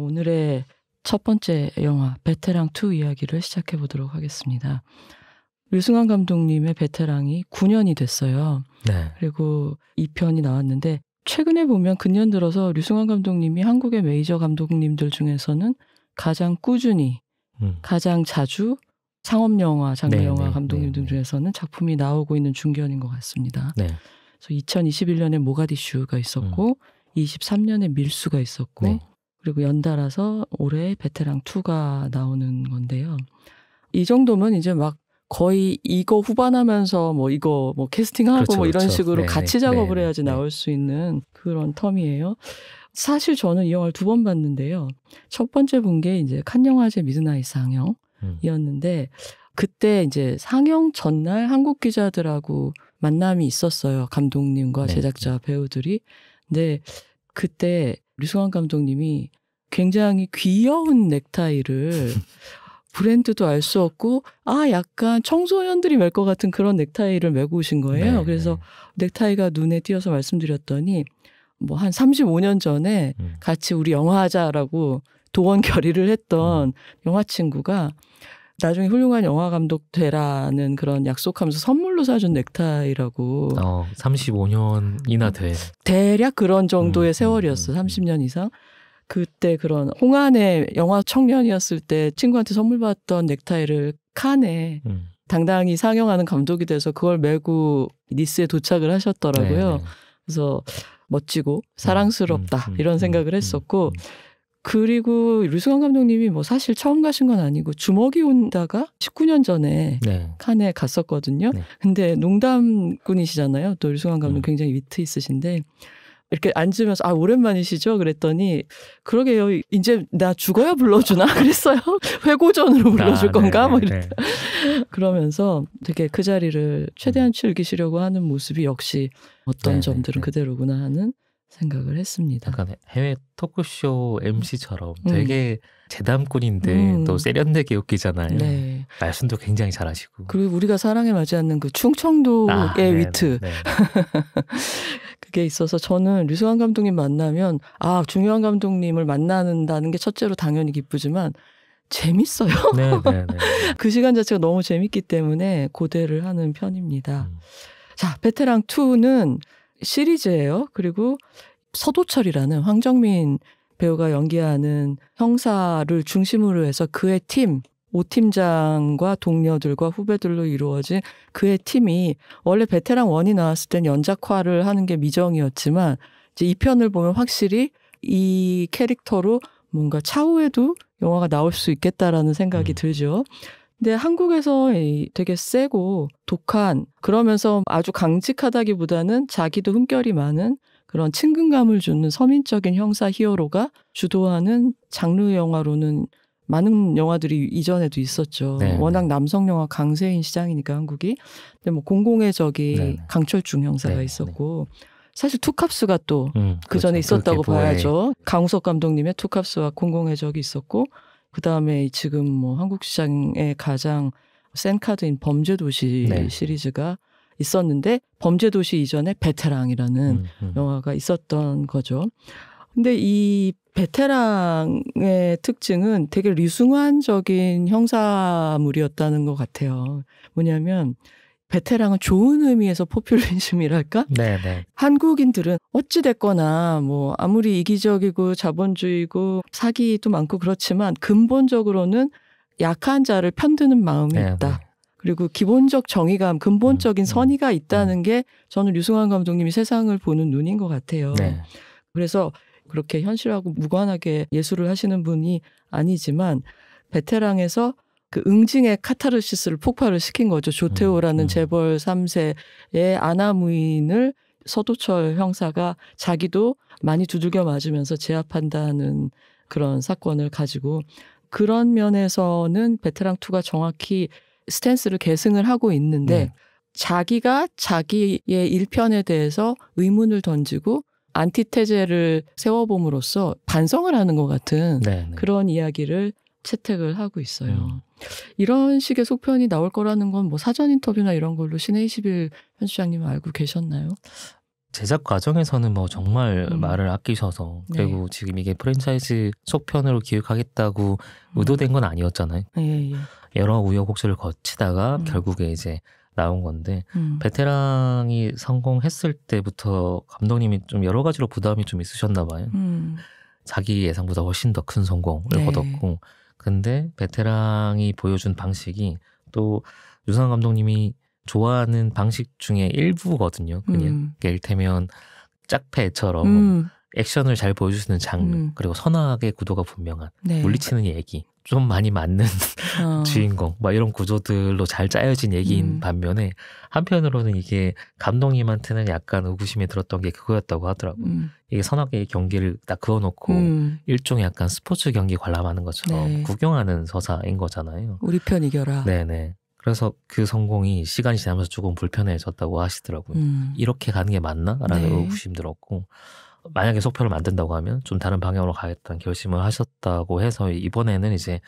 오늘의 첫 번째 영화 베테랑 2 이야기를 시작해 보도록 하겠습니다. 류승환 감독님의 베테랑이 9년이 됐어요. 네. 그리고 2편이 나왔는데 최근에 보면 근년 들어서 류승환 감독님이 한국의 메이저 감독님들 중에서는 가장 꾸준히 음. 가장 자주 상업 영화, 장르 네, 영화 네, 감독님들 네, 네. 중에서는 작품이 나오고 있는 중견인 것 같습니다. 네. 그래서 2021년에 모가디슈가 있었고 음. 23년에 밀수가 있었고 그리고 연달아서 올해 베테랑 2가 나오는 건데요. 이 정도면 이제 막 거의 이거 후반하면서 뭐 이거 뭐 캐스팅하고 그렇죠, 뭐 이런 그렇죠. 식으로 네, 네 같이 작업을 네 해야지 네 나올 수 있는 그런 텀이에요. 사실 저는 이 영화를 두 번 봤는데요. 첫 번째 본 게 이제 칸 영화제 미드나잇 상영이었는데 음. 그때 이제 상영 전날 한국 기자들하고 만남이 있었어요. 감독님과 네, 제작자 네. 배우들이. 근데 그때 류승환 감독님이 굉장히 귀여운 넥타이를 브랜드도 알 수 없고 아 약간 청소년들이 멜것 같은 그런 넥타이를 메고 오신 거예요. 네. 그래서 넥타이가 눈에 띄어서 말씀드렸더니 뭐한 35년 전에 음. 같이 우리 영화하자라고 도원 결의를 했던 음. 영화 친구가 나중에 훌륭한 영화 감독 되라는 그런 약속하면서 선물로 사준 넥타이라고. 어, 35년이나 돼. 대략 그런 정도의 음. 음, 음 세월이었어. 30년 이상. 그때 그런 홍안의 영화 청년이었을 때 친구한테 선물 받던 넥타이를 칸에 음. 당당히 상영하는 감독이 돼서 그걸 메고 니스에 도착을 하셨더라고요. 네, 네. 그래서 멋지고 사랑스럽다 음, 음, 음 이런 음, 생각을 음, 했었고 그리고 류승환 감독님이 뭐 사실 처음 가신 건 아니고 주먹이 온다가 19년 전에 네. 칸에 갔었거든요. 네. 근데 농담꾼이시잖아요. 또 류승환 감독 음. 굉장히 위트 있으신데 이렇게 앉으면서 아 오랜만이시죠? 그랬더니 그러게요. 이제 나 죽어야 불러주나 그랬어요. 회고전으로 아, 불러줄 아, 건가? 뭐이렇 네. 그러면서 되게 그 자리를 최대한 음. 즐기시려고 하는 모습이 역시 어떤 네네, 네, 점들은 네네. 그대로구나 하는 생각을 했습니다. 약간 해외 토크쇼 MC처럼 음. 되게 재담꾼인데 음. 또 세련되게 웃기잖아요. 네. 말씀도 굉장히 잘하시고. 그리고 우리가 사랑에 맞지 않는 그 충청도의 아, 네, 위트. 그게 있어서 저는 류승환 감독님 만나면 아 중요한 감독님을 만나는다는 게 첫째로 당연히 기쁘지만 재밌어요. 네, 네, 네. 그 시간 자체가 너무 재밌기 때문에 고대를 하는 편입니다. 음. 자, 베테랑 2는 시리즈예요. 그리고 서도철이라는 황정민 배우가 연기하는 형사를 중심으로 해서 그의 팀 오팀장과 동료들과 후배들로 이루어진 그의 팀이 원래 베테랑 원이 나왔을 땐 연작화를 하는 게 미정이었지만 이제 이 편을 보면 확실히 이 캐릭터로 뭔가 차후에도 영화가 나올 수 있겠다라는 생각이 음. 들죠. 근데 한국에서 되게 세고 독한 그러면서 아주 강직하다기보다는 자기도 흠결이 많은 그런 친근감을 주는 서민적인 형사 히어로가 주도하는 장르 영화로는 많은 영화들이 이전에도 있었죠. 네, 네 워낙 남성 영화 강세인 시장이니까 한국이. 근데 뭐 공공의 적이 네, 네. 강철중 형사가 네, 네 있었고 사실 투캅스가 또그 음, 그 그렇죠. 전에 있었다고 봐야죠. 강우석 감독님의 투캅스와 공공의 적이 있었고 그 다음에 지금 뭐 한국 시장의 가장 센 카드인 범죄도시 네. 시리즈가 있었는데 범죄도시 이전에 베테랑이라는 음, 음. 영화가 있었던 거죠. 근데 이 베테랑의 특징은 되게 리승환적인 형사물이었다는 것 같아요. 뭐냐면 베테랑은 좋은 의미에서 포퓰리즘이랄까? 네네. 네. 한국인들은 어찌됐거나 뭐 아무리 이기적이고 자본주의고 사기도 많고 그렇지만 근본적으로는 약한 자를 편드는 마음이 네네. 있다. 네. 그리고 기본적 정의감, 근본적인 음, 음, 선의가 있다는 음. 게 저는 류승환 감독님이 세상을 보는 눈인 것 같아요. 네. 그래서 그렇게 현실하고 무관하게 예술을 하시는 분이 아니지만 베테랑에서 그 응징의 카타르시스를 폭발을 시킨 거죠. 조태호라는 음, 음. 재벌 3세의 아나무인을 서도철 형사가 자기도 많이 두들겨 맞으면서 제압한다는 그런 사건을 가지고 그런 면에서는 베테랑 투가 정확히 스탠스를 계승을 하고 있는데 음. 자기가 자기의 일편에 대해서 의문을 던지고 안티테제를 세워봄으로써 반성을 하는 것 같은 네네. 네. 그런 이야기를 채택을 하고 있어요. 음. 이런 식의 속편이 나올 거라는 건 뭐 사전 인터뷰나 이런 걸로 신의 20일 편수장님 알고 계셨나요? 제작 과정에서는 뭐 정말 음. 말을 아끼셔서 네. 그리고 네. 지금 이게 프랜차이즈 속편으로 기획하겠다고 음. 의도된 건 아니었잖아요. 예, 예. 여러 우여곡절을 거치다가 음. 결국에 이제 나온 건데 음. 베테랑이 성공했을 때부터 감독님이 좀 여러 가지로 부담이 좀 있으셨나 봐요. 음. 자기 예상보다 훨씬 더 큰 성공을 네. 거뒀고 근데 베테랑이 보여준 방식이 또 유상 감독님이 좋아하는 방식 중에 일부거든요. 그냥 음. 를테면 짝패처럼 음. 액션을 잘 보여주시는 장르 음. 그리고 선악의 구도가 분명한 네. 물리치는 얘기 좀 많이 맞는 어. 주인공 막 이런 구조들로 잘 짜여진 얘기인 음. 반면에 한편으로는 이게 감독님한테는 약간 의구심이 들었던 게 그거였다고 하더라고요. 음. 이게 선악의 경기를 딱 그어놓고 음. 일종의 약간 스포츠 경기 관람하는 것처럼 네. 구경하는 서사인 거잖아요. 우리 편 이겨라. 네네. 그래서 그 성공이 시간이 지나면서 조금 불편해졌다고 하시더라고요. 음. 이렇게 가는 게 맞나? 라는 네. 의구심 들었고 만약에 속표를 만든다고 하면 좀 다른 방향으로 가겠다는 결심을 하셨다고 해서 이번에는 이제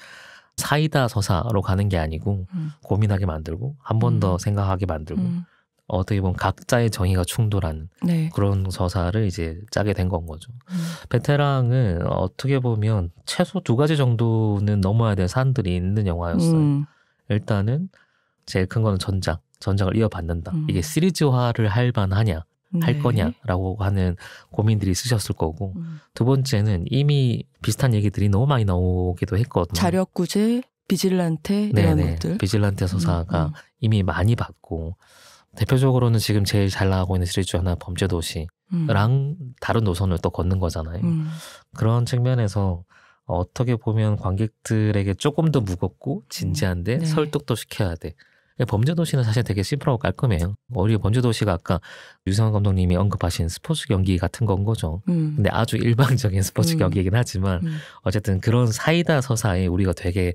사이다 서사로 가는 게 아니고 음. 고민하게 만들고 한 번더 음. 생각하게 만들고 음. 어떻게 보면 각자의 정의가 충돌하는 네. 그런 서사를 이제 짜게 된 건 거죠. 음. 베테랑은 어떻게 보면 최소 두 가지 정도는 넘어야 될 산들이 있는 영화였어요. 음. 일단은 제일 큰 거는 전작, 전작을 이어받는다. 음. 이게 시리즈화를 할 만하냐. 할 네. 거냐라고 하는 고민들이 있으셨을 거고 음. 두 번째는 이미 비슷한 얘기들이 너무 많이 나오기도 했거든요. 자력구제, 비질란테 이런 네네. 것들. 비질란테 서사가 음, 음. 이미 많이 받고 대표적으로는 지금 제일 잘 나가고 있는 시리즈 하나 범죄도시랑 음. 다른 노선을 또 걷는 거잖아요. 음. 그런 측면에서 어떻게 보면 관객들에게 조금 더 무겁고 진지한데 음. 네. 설득도 시켜야 돼. 예, 범죄도시는 사실 되게 심플하고 깔끔해요. 오히려 뭐 범죄도시가 아까 유성환 감독님이 언급하신 스포츠 경기 같은 건 거죠. 음. 근데 아주 일방적인 스포츠 음. 경기이긴 하지만 음. 어쨌든 그런 사이다 서사에 우리가 되게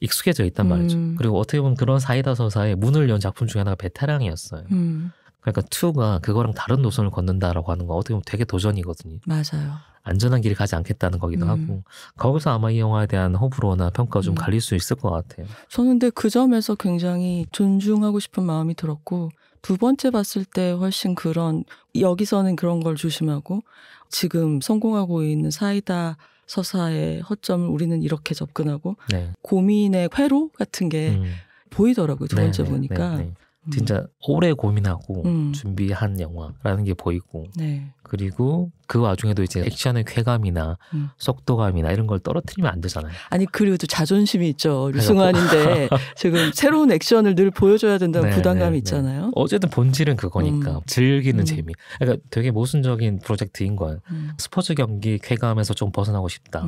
익숙해져 있단 말이죠. 음. 그리고 어떻게 보면 그런 사이다 서사에 문을 연 작품 중에 하나가 베테랑이었어요. 음. 그러니까 투가 그거랑 다른 노선을 걷는다라고 하는 건 어떻게 보면 되게 도전이거든요. 맞아요. 안전한 길을 가지 않겠다는 거기도 음. 하고 거기서 아마 이 영화에 대한 호불호나 평가가 좀 음. 갈릴 수 있을 것 같아요. 저는 근데 그 점에서 굉장히 존중하고 싶은 마음이 들었고 두 번째 봤을 때 훨씬 그런 여기서는 그런 걸 조심하고 지금 성공하고 있는 사이다 서사의 허점을 우리는 이렇게 접근하고 네. 고민의 회로 같은 게 음. 보이더라고요. 두 네, 번째 네, 보니까. 네, 네, 네. 진짜 음. 오래 고민하고 음. 준비한 영화라는 게 보이고 네. 그리고 그 와중에도 이제 액션의 쾌감이나 음. 속도감이나 이런 걸 떨어뜨리면 안 되잖아요. 아니 그리고 또 자존심이 있죠. 류승환인데 지금 새로운 액션을 늘 보여줘야 된다는 네, 네, 부담감이 네, 있잖아요. 어쨌든 본질은 그거니까 음. 즐기는 음. 재미. 그러니까 되게 모순적인 프로젝트인 거예요. 음. 스포츠 경기 쾌감에서 좀 벗어나고 싶다.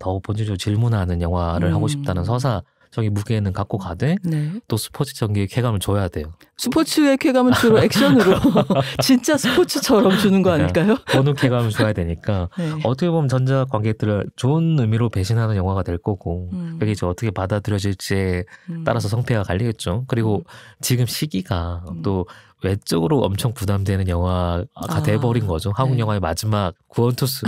더 본질적으로 질문하는 영화를 하고 싶다는 서사. 저기 무게는 갖고 가되 네. 또 스포츠 전기에 쾌감을 줘야 돼요. 스포츠의 쾌감은 주로 액션으로 진짜 스포츠처럼 주는 거 네. 아닐까요? 어느 쾌감을 줘야 되니까 네. 어떻게 보면 전자 관객들을 좋은 의미로 배신하는 영화가 될 거고 음. 그게 이제 어떻게 받아들여질지에 음. 따라서 성패가 갈리겠죠. 그리고 음. 지금 시기가 음. 또 외적으로 엄청 부담되는 영화가 아, 돼버린 거죠. 한국 네. 영화의 마지막 구원투수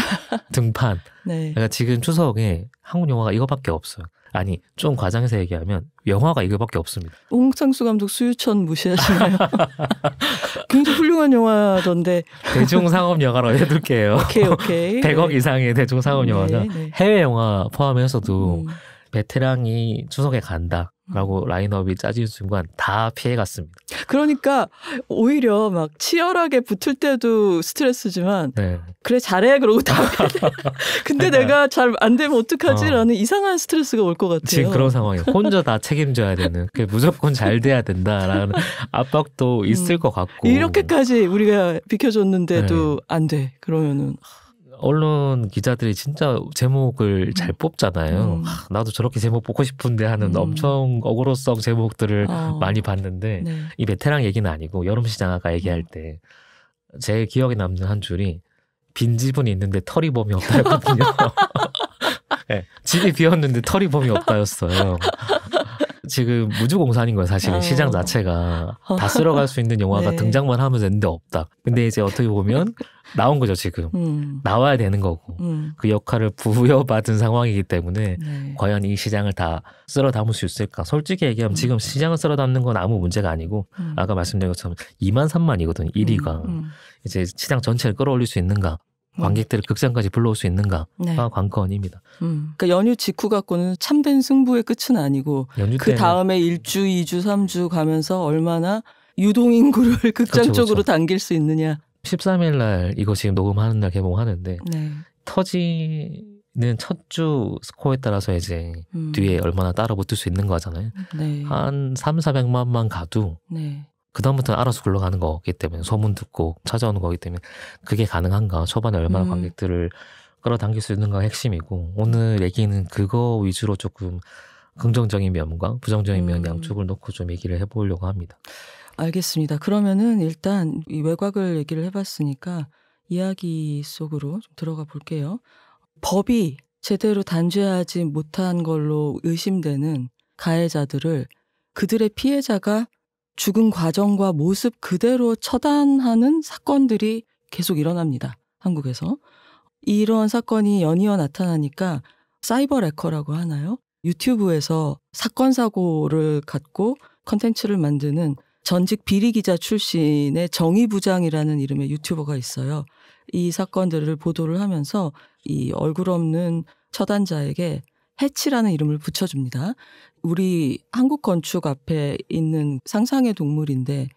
등판. 네. 그러니까 지금 추석에 한국 영화가 이거밖에 없어요. 아니 좀 과장해서 얘기하면 영화가 이거밖에 없습니다. 홍상수 감독 수유천 무시하시나요? 굉장히 훌륭한 영화던데 대중 상업 영화로 해둘게요. 오케이 오케이. 100억 이상의 대중 상업 영화죠. 네, 네. 해외 영화 포함해서도 음. 베테랑이 추석에 간다. 라고 라인업이 짜진 순간 다 피해갔습니다. 그러니까 오히려 막 치열하게 붙을 때도 스트레스지만 네. 그래 잘해 그러고 다 근데 내가 잘 안 되면 어떡하지라는 어. 이상한 스트레스가 올 것 같아요. 지금 그런 상황이에요. 혼자 다 책임져야 되는 그 무조건 잘 돼야 된다라는 압박도 있을 음. 것 같고 이렇게까지 우리가 비켜줬는데도 네. 안 돼. 그러면은 언론 기자들이 진짜 제목을 음. 잘 뽑잖아요. 음. 하, 나도 저렇게 제목 뽑고 싶은데 하는 음. 엄청 어그로성 제목들을 어. 많이 봤는데 네. 이 베테랑 얘기는 아니고 여름 시장 아까 얘기할 음. 때제 기억에 남는 한 줄이 빈 집은 있는데 털이범이 없다였거든요. 네, 집이 비었는데 털이범이 없다였어요. 지금 무주공산인 거야 사실 어. 시장 자체가 다 쓸어갈 수 있는 영화가 네. 등장만 하면 되는데 없다. 근데 이제 어떻게 보면 나온 거죠 지금 음. 나와야 되는 거고 음. 그 역할을 부여받은 상황이기 때문에 네. 과연 이 시장을 다 쓸어 담을 수 있을까? 솔직히 얘기하면 음. 지금 시장을 쓸어 담는 건 아무 문제가 아니고 음. 아까 말씀드린 것처럼 2만 3만이거든 1위가 음. 음. 이제 시장 전체를 끌어올릴 수 있는가? 뭐 관객들을 극장까지 불러올 수 있는가가 네. 관건입니다. 음. 그러니까 연휴 직후 갖고는 참된 승부의 끝은 아니고 그 다음에 1주, 2주, 3주 가면서 얼마나 유동인구를 극장 그렇 쪽으로 그렇 당길 수 있느냐. 13일 날 이거 지금 녹음하는 날 개봉하는데 네. 터지는 첫 주 스코어에 따라서 이제 음. 뒤에 얼마나 따라 붙을 수 있는 거잖아요. 네. 한 3, 400만만 가도 네. 그다음부터는 알아서 굴러가는 거기 때문에 소문 듣고 찾아오는 거기 때문에 그게 가능한가 초반에 얼마나 음. 관객들을 끌어당길 수있는가 핵심이고 오늘 얘기는 그거 위주로 조금 긍정적인 면과 부정적인 면 음. 양쪽을 놓고 좀 얘기를 해보려고 합니다. 알겠습니다. 그러면은 일단 이 외곽을 얘기를 해봤으니까 이야기 속으로 좀 들어가 볼게요. 법이 제대로 단죄하지 못한 걸로 의심되는 가해자들을 그들의 피해자가 죽은 과정과 모습 그대로 처단하는 사건들이 계속 일어납니다. 한국에서. 이런 사건이 연이어 나타나니까 사이버 레커라고 하나요? 유튜브에서 사건 사고를 갖고 컨텐츠를 만드는 전직 비리 기자 출신의 정의 부장이라는 이름의 유튜버가 있어요. 이 사건들을 보도를 하면서 이 얼굴 없는 처단자에게 해치라는 이름을 붙여줍니다. 우리 한국 건축 앞에 있는 상상의 동물인데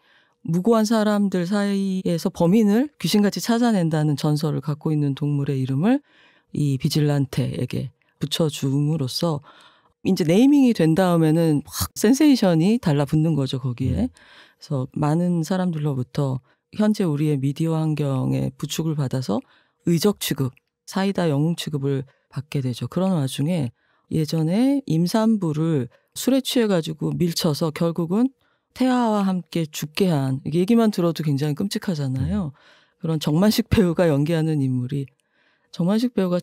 무고한 사람들 사이에서 범인을 귀신같이 찾아낸다는 전설을 갖고 있는 동물의 이름을 이 비질란테에게 붙여줌으로써 이제 네이밍이 된 다음에는 확 센세이션이 달라붙는 거죠 거기에. 네. 그래서 많은 사람들로부터 현재 우리의 미디어 환경에 부축을 받아서 의적 취급, 사이다 영웅 취급을 받게 되죠. 그런 와중에 예전에 임산부를 술에 취해가지고 밀쳐서 결국은 태아와 함께 죽게 한 얘기만 들어도 굉장히 끔찍하잖아요. 음. 그런 정만식 배우가 연기하는 인물이 정만식 배우가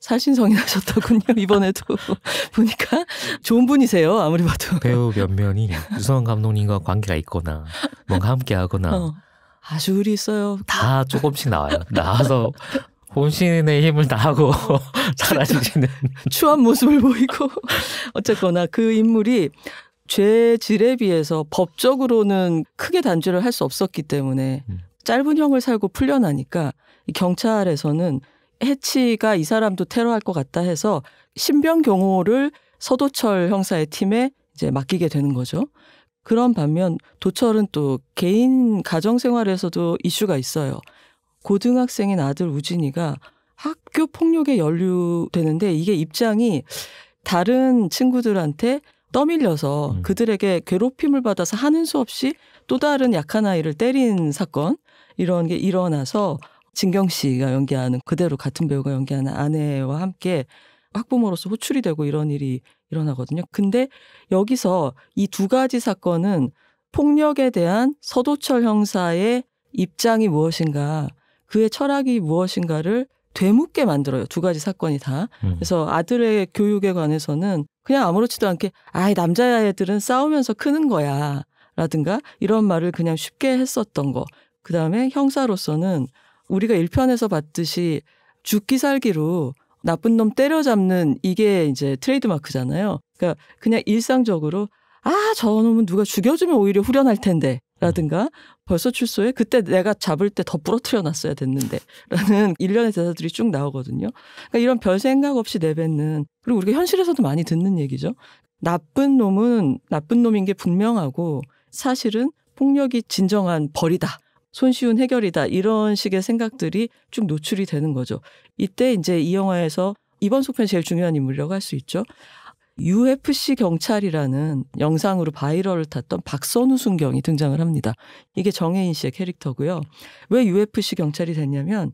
참살신성인하셨더군요 이번에도 보니까 좋은 분이세요. 아무리 봐도 배우 몇 명이 유성 감독님과 관계가 있거나 뭔가 함께하거나 어. 아주 우리 있어요. 다 조금씩 나와요. 나와서 본신의 힘을 다하고 사라지시는 추한 모습을 보이고 어쨌거나 그 인물이 죄질에 비해서 법적으로는 크게 단죄를 할 수 없었기 때문에 음. 짧은 형을 살고 풀려나니까 경찰에서는 해치가 이 사람도 테러할 것 같다 해서 신병 경호를 서도철 형사의 팀에 이제 맡기게 되는 거죠. 그런 반면 도철은 또 개인 가정 생활에서도 이슈가 있어요. 고등학생인 아들 우진이가 학교 폭력에 연루되는데 이게 입장이 다른 친구들한테 떠밀려서 음. 그들에게 괴롭힘을 받아서 하는 수 없이 또 다른 약한 아이를 때린 사건 이런 게 일어나서 진경 씨가 연기하는 그대로 같은 배우가 연기하는 아내와 함께 학부모로서 호출이 되고 이런 일이 일어나거든요. 근데 여기서 이 두 가지 사건은 폭력에 대한 서도철 형사의 입장이 무엇인가 그의 철학이 무엇인가를 되묻게 만들어요. 두 가지 사건이 다. 음. 그래서 아들의 교육에 관해서는 그냥 아무렇지도 않게 아이 남자애들은 싸우면서 크는 거야. 라든가 이런 말을 그냥 쉽게 했었던 거. 그다음에 형사로서는 우리가 1편에서 봤듯이 죽기 살기로 나쁜 놈 때려잡는 이게 이제 트레이드마크잖아요. 그러니까 그냥 일상적으로 아, 저놈은 누가 죽여주면 오히려 후련할 텐데. 라든가 벌써 출소해 그때 내가 잡을 때 더 부러뜨려 놨어야 됐는데 라는 일련의 대사들이 쭉 나오거든요. 그러니까 이런 별 생각 없이 내뱉는 그리고 우리가 현실에서도 많이 듣는 얘기죠. 나쁜 놈은 나쁜 놈인 게 분명하고 사실은 폭력이 진정한 벌이다. 손쉬운 해결이다. 이런 식의 생각들이 쭉 노출이 되는 거죠. 이때 이제 이 영화에서 이번 속편 제일 중요한 인물이라고 할 수 있죠. UFC 경찰이라는 영상으로 바이럴을 탔던 박선우 순경이 등장을 합니다. 이게 정혜인 씨의 캐릭터고요. 왜 UFC 경찰이 됐냐면